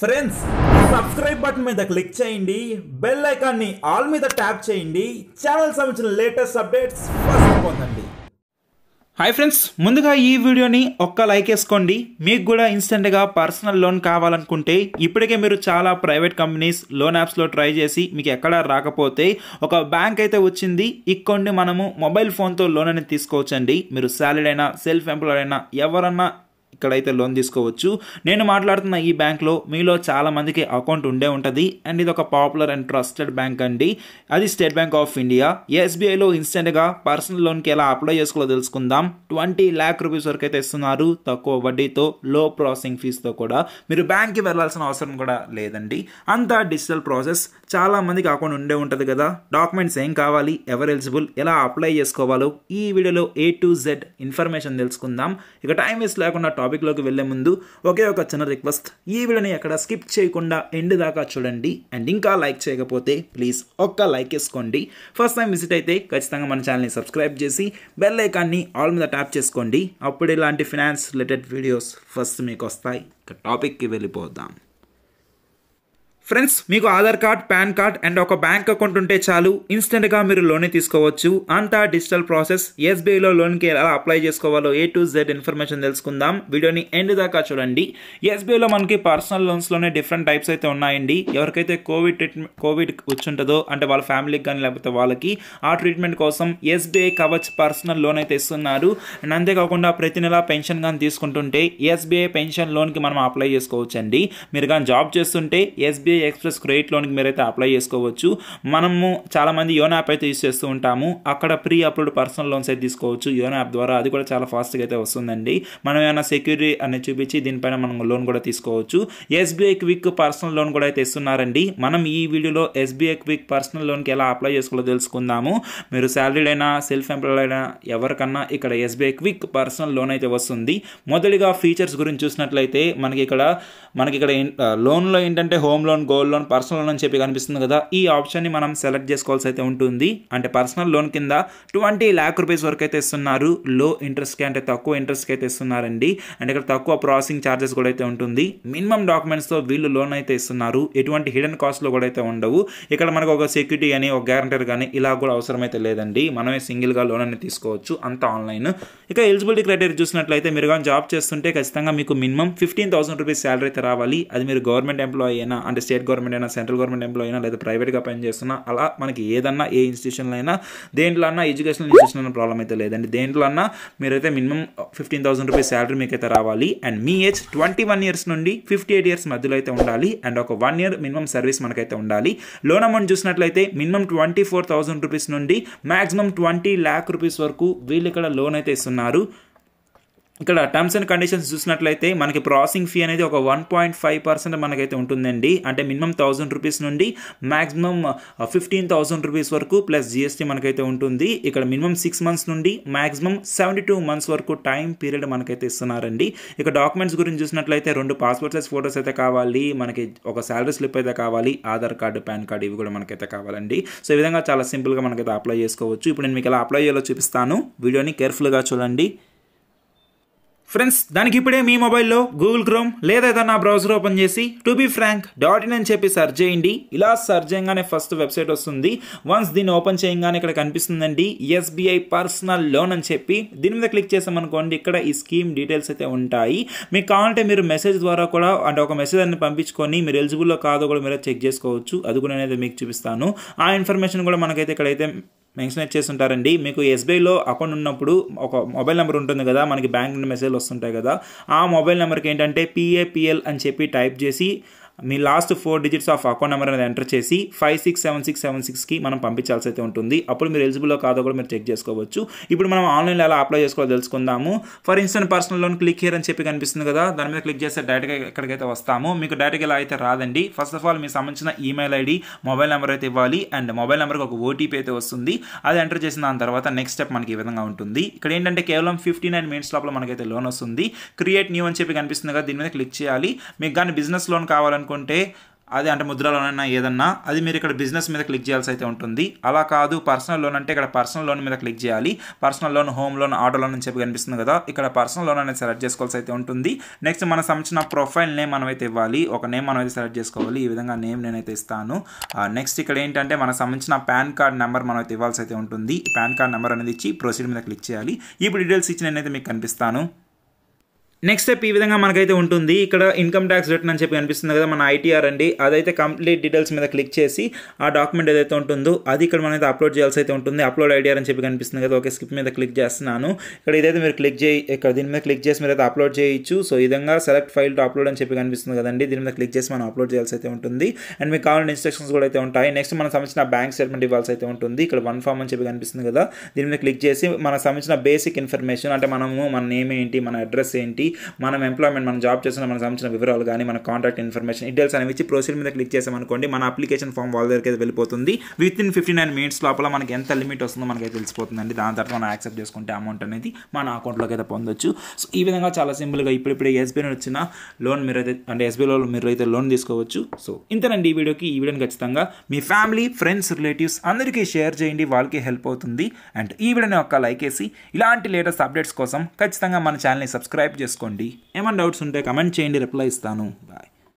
friends subscribe button మీద click చేయండి bell ఐకాన్ని ఆల్ మీద ట్యాప్ చేయండి ఛానల్ సంబంధించిన లేటెస్ట్ అప్డేట్స్ ఫస్ట్ పొందండి హాయ్ ఫ్రెండ్స్ ముందుగా ఈ వీడియోని ఒక్క లైక్ వేసుకోండి మీకు కూడా ఇన్స్టెంట్గా పర్సనల్ లోన్ కావాలనుకుంటే ఇప్పటికే మీరు చాలా ప్రైవేట్ కంపెనీస్ లోన్ యాప్స్లో ట్రై చేసి మీకు ఎక్కడా రాకపోతే ఒక బ్యాంక్ అయితే వచ్చింది ఇక్కడి మనము మొబైల్ ఫోన్తో లోన్ అనేది తీసుకోవచ్చండి మీరు శాలరీ అయినా సెల్ఫ్ ఎంప్లాయ్ అయినా ఎవరన్నా ఇక్కడైతే లోన్ తీసుకోవచ్చు నేను మాట్లాడుతున్న ఈ బ్యాంక్లో మీలో చాలామందికి అకౌంట్ ఉండే ఉంటుంది అండ్ ఇది ఒక పాపులర్ అండ్ ట్రస్టెడ్ బ్యాంక్ అండి అది స్టేట్ బ్యాంక్ ఆఫ్ ఇండియా ఎస్బీఐలో ఇన్స్టెంట్గా పర్సనల్ లోన్కి ఎలా అప్లై చేసుకోవాలో తెలుసుకుందాం ట్వంటీ ల్యాక్ రూపీస్ వరకు అయితే ఇస్తున్నారు తక్కువ వడ్డీతో లో ప్రాసెసింగ్ ఫీజుతో కూడా మీరు బ్యాంక్కి వెళ్లాల్సిన అవసరం కూడా లేదండి అంతా డిజిటల్ ప్రాసెస్ చాలామందికి అకౌంట్ ఉండే ఉంటుంది కదా డాక్యుమెంట్స్ ఏం కావాలి ఎవరు ఎలిజిబుల్ ఎలా అప్లై చేసుకోవాలో ఈ వీడియోలో ఏ టు జెడ్ ఇన్ఫర్మేషన్ తెలుసుకుందాం ఇక టైం వేస్ట్ లేకుండా టాపిక్ టాపిక్లోకి వెళ్లే ముందు ఒకే ఒక చిన్న రిక్వెస్ట్ ఈ వీడియోని ఎక్కడ స్కిప్ చేయకుండా ఎండ్ దాకా చూడండి అండ్ ఇంకా లైక్ చేయకపోతే ప్లీజ్ ఒక్క లైక్ వేసుకోండి ఫస్ట్ టైం విజిట్ అయితే ఖచ్చితంగా మన ఛానల్ని సబ్స్క్రైబ్ చేసి బెల్ ఐకాన్ని ఆల్ మీద ట్యాప్ చేసుకోండి అప్పుడు ఇలాంటి ఫినాన్స్ రిలేటెడ్ వీడియోస్ ఫస్ట్ మీకు వస్తాయి ఇక టాపిక్కి వెళ్ళిపోదాం ఫ్రెండ్స్ మీకు Aadhaar card PAN card and ఒక బ్యాంక్ అకౌంట్ ఉంటే చాలు ఇన్స్టెంట్గా మీరు లోన్ తీసుకోవచ్చు అంతా డిజిటల్ ప్రాసెస్ ఎస్బీఐలో లోన్కి ఎలా అప్లై చేసుకోవాలో ఏ టు జెడ్ ఇన్ఫర్మేషన్ తెలుసుకుందాం వీడియోని ఎండ్ దాకా చూడండి ఎస్బీఐలో మనకి పర్సనల్ లోన్స్లోనే డిఫరెంట్ టైప్స్ అయితే ఉన్నాయండి ఎవరికైతే కోవిడ్ ట్రీట్మెంట్ కోవిడ్ వచ్చుంటుందో అంటే వాళ్ళ ఫ్యామిలీకి కానీ లేకపోతే వాళ్ళకి ఆ ట్రీట్మెంట్ కోసం ఎస్బీఐ కవచ్ పర్సనల్ లోన్ అయితే ఇస్తున్నారు అండ్ అంతేకాకుండా ప్రతి నెల పెన్షన్ కానీ తీసుకుంటుంటే ఎస్బీఐ పెన్షన్ లోన్కి మనం అప్లై చేసుకోవచ్చండి మీరు కానీ జాబ్ చేస్తుంటే ఎస్బీఐ ఎస్బీఐ ఎక్స్ప్రెస్ క్రెడిట్ లోన్కి మీరైతే అప్లై చేసుకోవచ్చు మనము చాలామంది యోన్ యాప్ అయితే యూస్ చేస్తూ ఉంటాము అక్కడ ప్రీ అప్రూవ్డ్ పర్సనల్ లోన్స్ అయితే తీసుకోవచ్చు యోన్ యాప్ ద్వారా అది కూడా చాలా ఫాస్ట్గా అయితే వస్తుందండి మనం ఏమైనా సెక్యూరిటీ అనేది చూపించి దీనిపైన మనం లోన్ కూడా తీసుకోవచ్చు ఎస్బీఐ క్విక్ పర్సనల్ లోన్ కూడా అయితే ఇస్తున్నారండి మనం ఈ వీడియోలో ఎస్బీఐ క్విక్ పర్సనల్ లోన్కి ఎలా అప్లై చేసుకోవాలో తెలుసుకుందాము మీరు శాలరీడ్ అయినా సెల్ఫ్ ఎంప్లాయిడ్ అయినా ఎవరికన్నా ఇక్కడ ఎస్బీఐ క్విక్ పర్సనల్ లోన్ అయితే వస్తుంది మొదటిగా ఫీచర్స్ గురించి చూసినట్లయితే మనకి ఇక్కడ మనకి ఇక్కడ లోన్లో ఏంటంటే home loan loan gold loan personal loan అని చెప్పి కనిపిస్తుంది కదా ఈ ఆప్షన్ని మనం సెలెక్ట్ చేసుకోవాల్సి అయితే ఉంటుంది అంటే పర్సనల్ లోన్ కింద ట్వంటీ ల్యాక్ రూపీస్ వరకు అయితే ఇస్తున్నారు లో ఇంట్రెస్ట్కి అంటే తక్కువ ఇంట్రెస్ట్కి అయితే ఇస్తున్నారండి అండ్ ఇక్కడ తక్కువ ప్రాసెసింగ్ ఛార్జెస్ కూడా అయితే ఉంటుంది మినిమం డాక్యుమెంట్స్తో వీళ్ళు లోన్ అయితే ఇస్తున్నారు ఎటువంటి హిడెన్ లో కూడా అయితే ఉండవు ఇక్కడ మనకు ఒక సెక్యూరిటీ అని ఒక గ్యారంటర్ కానీ ఇలా కూడా అవసరమైతే లేదండి మనమే సింగిల్గా లోన్ అనేది తీసుకోవచ్చు అంతా ఆన్లైన్ ఇక ఎలిజిబిలిటీ క్రైటీరియా చూసినట్లయితే మీరు కానీ జాబ్ చేస్తుంటే ఖచ్చితంగా మీకు minimum fifteen thousand rupees salary అయితే రావాలి అది మీరు గవర్నమెంట్ ఎంప్లాయీ అయినా అంటే స్టేట్ గవర్నమెంట్ అయినా సెంట్రల్ గవర్నమెంట్ ఎంప్లాయీ అయినా లేదా ప్రైవేట్గా పనిచేస్తున్నా అలా మనకి ఏదన్నా ఏ ఇన్స్టిట్యూషన్లో అయినా దేంట్లో అన్నా ఎడ్యుకేషనల్ ఇన్స్టిట్యూషన్ అన్న ప్రాబ్లం అయితే లేదండి దేంట్లో అన్నా మీరైతే minimum fifteen thousand rupees salary మీకు అయితే రావాలి అండ్ మీ ఏజ్ ట్వంటీ వన్ ఇయర్స్ నుండి ఫిఫ్టీ ఎయిట్ ఇయర్స్ మధ్యలో అయితే ఉండాలి అండ్ ఒక వన్ ఇయర్ మినిమం సర్వీస్ మనకైతే ఉండాలి లోన్ అమౌంట్ చూసినట్లయితే minimum twenty four thousand rupees నుండి మ్యాక్సిమం ట్వంటీ ల్యాక్ రూపీస్ వరకు వీళ్ళు ఇక్కడ లోన్ అయితే ఇస్తున్నారు ఇక్కడ టర్మ్స్ అండ్ కండిషన్స్ చూసినట్లయితే మనకి ప్రాసెసింగ్ ఫీ అనేది ఒక వన్ పాయింట్ ఫైవ్ పర్సెంట్ మనకైతే ఉంటుందండి అంటే మినిమం థౌసండ్ రూపీస్ నుండి మ్యాక్సిమమ్ ఫిఫ్టీన్ థౌసండ్ రూపీస్ వరకు ప్లస్ జిఎస్టీ మనకైతే ఉంటుంది ఇక్కడ మినిమం సిక్స్ మంత్స్ నుండి మాక్సిమం సెవెంటీ టూ మంత్స్ వరకు టైం పీరియడ్ మనకైతే ఇస్తున్నారండి ఇక డాక్యుమెంట్స్ గురించి చూసినట్లయితే రెండు పాస్పోర్ట్ సైజ్ ఫోటోస్ అయితే కావాలి మనకి ఒక శాలరీ స్లిప్ అయితే కావాలి ఆధార్ కార్డు పాన్ కార్డు ఇవి కూడా మనకైతే కావాలండి సో ఈ విధంగా చాలా సింపుల్గా మనకైతే అప్లై చేసుకోవచ్చు ఇప్పుడు నేను మీకు ఎలా అప్లై చేయాలో చూపిస్తాను వీడియోని కేర్ఫుల్గా చూడండి ఫ్రెండ్స్ దానికి ఇప్పుడే మీ మొబైల్లో గూగుల్ క్రోమ్ లేదా ఏదైనా బ్రౌజర్ ఓపెన్ చేసి to be frank dot in అని చెప్పి సర్చ్ చేయండి ఇలా సర్చ్ చేయగానే ఫస్ట్ వెబ్సైట్ వస్తుంది వన్స్ దీన్ని ఓపెన్ చేయగానే ఇక్కడ కనిపిస్తుందండి ఎస్బీఐ పర్సనల్ లోన్ అని చెప్పి దీని మీద క్లిక్ చేసామనుకోండి ఇక్కడ ఈ స్కీమ్ డీటెయిల్స్ అయితే ఉంటాయి మీకు కావాలంటే మీరు మెసేజ్ ద్వారా కూడా అంటే ఒక మెసేజ్ అన్ని పంపించుకొని మీరు ఎలిజిబుల్లో కాదో కూడా మీరు చెక్ చేసుకోవచ్చు అది కూడా అనేది మీకు చూపిస్తాను ఆ ఇన్ఫర్మేషన్ కూడా మనకైతే ఇక్కడైతే మెన్షన్ చేసి ఉంటారండి మీకు ఎస్బీఐలో అకౌంట్ ఉన్నప్పుడు ఒక మొబైల్ నెంబర్ ఉంటుంది కదా మనకి బ్యాంక్ నుండి మెసేజ్లు వస్తుంటాయి కదా ఆ మొబైల్ నెంబర్కి ఏంటంటే పిఏపిఎల్ అని చెప్పి టైప్ చేసి మీ last four digits of account number అనేది ఎంటర్ చేసి five six seven six seven సిక్స్కి మనం పంపించాల్సి అయితే ఉంటుంది అప్పుడు మీరు ఎలిజిబుల్లో కాదో కూడా మీరు చెక్ చేసుకోవచ్చు ఇప్పుడు మనం ఆన్లైన్లో ఎలా అప్లై చేసుకోవాలో తెలుసుకుందాము for instant personal loan click here అని చెప్పి కనిపిస్తుంది కదా దాని మీద క్లిక్ చేస్తే డైరెక్ట్గా ఎక్కడికైతే వస్తాము మీకు డైరెక్ట్గా ఇలా అయితే రాదండి ఫస్ట్ ఆఫ్ ఆల్ మీకు సంబంధించిన ఈమెయిల్ ఐడి మొబైల్ నెంబర్ అయితే ఇవ్వాలి అండ్ మొబైల్ నెంబర్కి ఒక ఓటీపీ అయితే వస్తుంది అది ఎంటర్ చేసిన దాని తర్వాత నెక్స్ట్ స్టెప్ మనకి ఈ విధంగా ఉంటుంది ఇక్కడ ఏంటంటే కేవలం ఫిఫ్టీ నైన్ మినిట్స్ లోపల మనకైతే లోన్ వస్తుంది క్రియేట్ న్యూ అని చెప్పి కనిపిస్తుంది కదా దీని మీద క్లిక్ చేయాలి మీకు కానీ బిజినెస్ లోన్ కావాలని కావాలనుకుంటే అది అంటే ముద్ర లోన్ అయినా ఏదన్నా అది మీరు ఇక్కడ బిజినెస్ మీద క్లిక్ చేయాల్సి అయితే ఉంటుంది అలా కాదు పర్సనల్ లోన్ అంటే ఇక్కడ పర్సనల్ లోన్ మీద క్లిక్ చేయాలి personal loan home loan auto loan అని చెప్పి కనిపిస్తుంది కదా ఇక్కడ పర్సనల్ లోన్ అనేది సెలెక్ట్ చేసుకోవాల్సి అయితే ఉంటుంది నెక్స్ట్ మనకు సంబంధించిన ప్రొఫైల్ నేమ్ అయితే ఇవ్వాలి ఒక నేమ్ మనం అయితే సెలెక్ట్ చేసుకోవాలి ఈ విధంగా నేమ్ నేనైతే ఇస్తాను నెక్స్ట్ ఇక్కడ ఏంటంటే మనకు సంబంధించిన పాన్ కార్డ్ నెంబర్ మనం అయితే ఇవ్వాల్సి అయితే ఉంటుంది పాన్ కార్డ్ నెంబర్ అనేది ఇచ్చి ప్రొసీడ్ మీద క్లిక్ చేయాలి ఇప్పుడు డీటెయిల్స్ ఇచ్చి నేనైతే మీకు కనిపిస్తాను నెక్స్ట్ స్టెప్ ఈ విధంగా మనకైతే ఉంటుంది ఇక్కడ ఇన్కమ్ ట్యాక్స్ రిటర్న్ అని చెప్పి కనిపిస్తుంది కదా మన ఐటీఆర్ అండి అదైతే కంప్లీట్ డీటెయిల్స్ మీద క్లిక్ చేసి ఆ డాక్యుమెంట్ ఏదైతే ఉంటుందో అది ఇక్కడ అయితే అప్లోడ్ చేయాల్సి అయితే ఉంటుంది అప్లోడ్ ఐడిఆర్ అని చెప్పి కనిపిస్తుంది కదా ఓకే స్కిప్ మీద క్లిక్ చేస్తున్నాను ఇక్కడ ఇదైతే మీరు క్లిక్ చేయి ఇక్కడ దీని మీద క్లిక్ చేసి మీరు అయితే అప్లోడ్ చేయొచ్చు సో ఈ విధంగా సెలెక్ట్ ఫైల్ టు అప్లోడ్ అని చెప్పి కనిపిస్తుంది కదండి దీని మీద క్లిక్ చేసి మనం అప్లోడ్ చేయాల్సి అయితే ఉంటుంది అండ్ మీకు కావాలని ఇన్స్ట్రక్షన్స్ కూడా అయితే ఉంటాయి నెక్స్ట్ మనకు సంబంధించిన బ్యాంక్ స్టేట్మెంట్ ఇవ్వాల్సి అయితే ఉంటుంది ఇక్కడ వన్ ఫామ్ అని చెప్పి కనిపిస్తుంది కదా దీని మీద క్లిక్ చేసి మనకు సంబంధించిన బేసిక్ ఇన్ఫర్మేషన్ అంటే మనము మన నేమ్ ఏంటి మన అడ్రస్ ఏంటి మనం ఎంప్లాయ్మెంట్ మనం జాబ్ చేస్తున్న మనం సంబంధించిన వివరాలు కానీ మన కాంటాక్ట్ ఇన్ఫర్మేషన్ డీటెయిల్స్ అనేవి ఇచ్చి ప్రొసీడ్ మీద క్లిక్ చేసామనుకోండి మన అప్లికేషన్ ఫామ్ వాళ్ళ దగ్గరికి వెళ్ళిపోతుంది within fifty nine minutes లోపల మనకి ఎంత లిమిట్ వస్తుందో మనకైతే తెలిసిపోతుందండి దాని తర్వాత మనం యాక్సెప్ట్ చేసుకుంటే అమౌంట్ అనేది మన అకౌంట్లోకి అయితే పొందొచ్చు సో ఈ విధంగా చాలా సింపుల్గా ఇప్పుడు ఇప్పుడు ఎస్బీఐ వచ్చిన లోన్ మీరు అయితే అంటే ఎస్బీఐలో మీరు అయితే లోన్ తీసుకోవచ్చు సో ఇంతనండి ఈ వీడియోకి ఈ వీడియోని ఖచ్చితంగా మీ ఫ్యామిలీ ఫ్రెండ్స్ రిలేటివ్స్ అందరికీ షేర్ చేయండి వాళ్ళకి హెల్ప్ అవుతుంది అండ్ ఈ వీడియోని ఒక్క లైక్ వేసి ఇలాంటి లేటెస్ట్ అప్డేట్స్ కోసం ఖచ్చితంగా మన ఛానల్ని సబ్స్క్రైబ్ చేసుకోండి చేసుకోండి ఏమైనా డౌట్స్ ఉంటే కమెంట్ చేయండి రిప్లై ఇస్తాను బాయ్